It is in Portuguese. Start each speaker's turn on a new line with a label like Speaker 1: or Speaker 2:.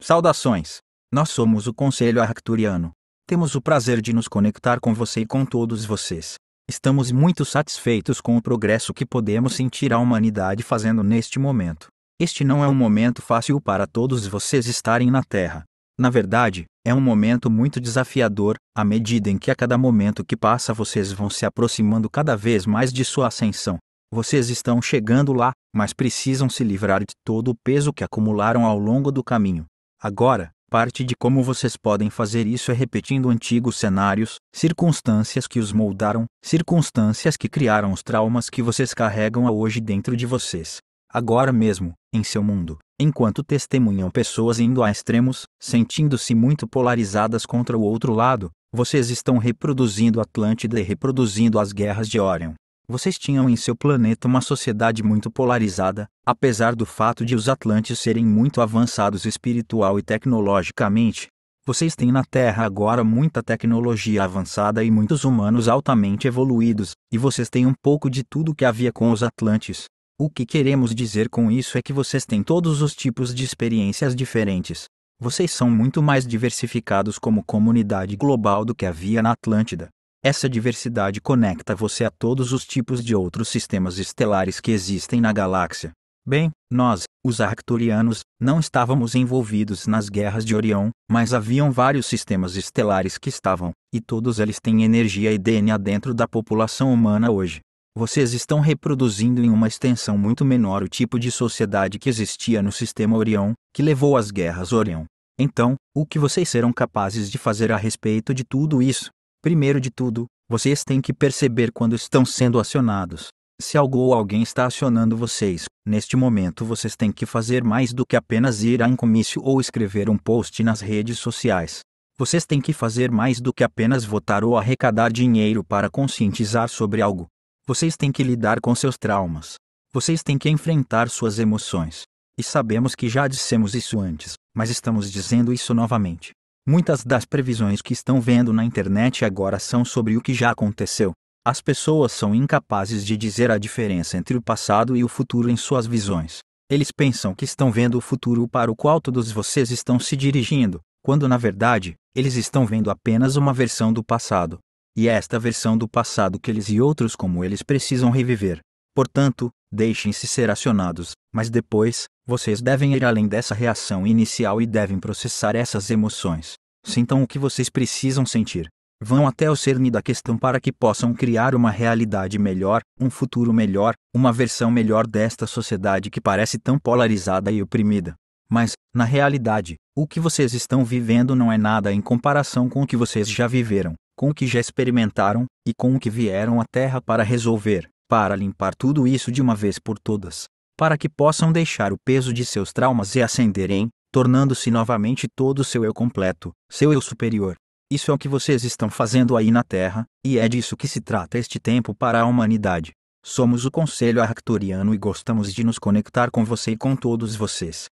Speaker 1: Saudações! Nós somos o Conselho Arcturiano. Temos o prazer de nos conectar com você e com todos vocês. Estamos muito satisfeitos com o progresso que podemos sentir a humanidade fazendo neste momento. Este não é um momento fácil para todos vocês estarem na Terra. Na verdade, é um momento muito desafiador, à medida em que a cada momento que passa vocês vão se aproximando cada vez mais de sua ascensão. Vocês estão chegando lá, mas precisam se livrar de todo o peso que acumularam ao longo do caminho. Agora, parte de como vocês podem fazer isso é repetindo antigos cenários, circunstâncias que os moldaram, circunstâncias que criaram os traumas que vocês carregam hoje dentro de vocês. Agora mesmo, em seu mundo, enquanto testemunham pessoas indo a extremos, sentindo-se muito polarizadas contra o outro lado, vocês estão reproduzindo Atlântida e reproduzindo as guerras de Orion. Vocês tinham em seu planeta uma sociedade muito polarizada, apesar do fato de os Atlantes serem muito avançados espiritual e tecnologicamente. Vocês têm na Terra agora muita tecnologia avançada e muitos humanos altamente evoluídos, e vocês têm um pouco de tudo que havia com os Atlantes. O que queremos dizer com isso é que vocês têm todos os tipos de experiências diferentes. Vocês são muito mais diversificados como comunidade global do que havia na Atlântida. Essa diversidade conecta você a todos os tipos de outros sistemas estelares que existem na galáxia. Bem, nós, os Arcturianos, não estávamos envolvidos nas guerras de Orião, mas haviam vários sistemas estelares que estavam, e todos eles têm energia e DNA dentro da população humana hoje. Vocês estão reproduzindo em uma extensão muito menor o tipo de sociedade que existia no sistema Orião, que levou às guerras Orião. Então, o que vocês serão capazes de fazer a respeito de tudo isso? Primeiro de tudo, vocês têm que perceber quando estão sendo acionados. Se algo ou alguém está acionando vocês, neste momento vocês têm que fazer mais do que apenas ir a um comício ou escrever um post nas redes sociais. Vocês têm que fazer mais do que apenas votar ou arrecadar dinheiro para conscientizar sobre algo. Vocês têm que lidar com seus traumas. Vocês têm que enfrentar suas emoções. E sabemos que já dissemos isso antes, mas estamos dizendo isso novamente. Muitas das previsões que estão vendo na internet agora são sobre o que já aconteceu. As pessoas são incapazes de dizer a diferença entre o passado e o futuro em suas visões. Eles pensam que estão vendo o futuro para o qual todos vocês estão se dirigindo, quando na verdade, eles estão vendo apenas uma versão do passado. E é esta versão do passado que eles e outros como eles precisam reviver. Portanto, Deixem-se ser acionados, mas depois, vocês devem ir além dessa reação inicial e devem processar essas emoções. Sintam o que vocês precisam sentir. Vão até o cerne da questão para que possam criar uma realidade melhor, um futuro melhor, uma versão melhor desta sociedade que parece tão polarizada e oprimida. Mas, na realidade, o que vocês estão vivendo não é nada em comparação com o que vocês já viveram, com o que já experimentaram e com o que vieram à Terra para resolver para limpar tudo isso de uma vez por todas, para que possam deixar o peso de seus traumas e ascenderem, tornando-se novamente todo seu eu completo, seu eu superior. Isso é o que vocês estão fazendo aí na Terra, e é disso que se trata este tempo para a humanidade. Somos o Conselho Arcturiano e gostamos de nos conectar com você e com todos vocês.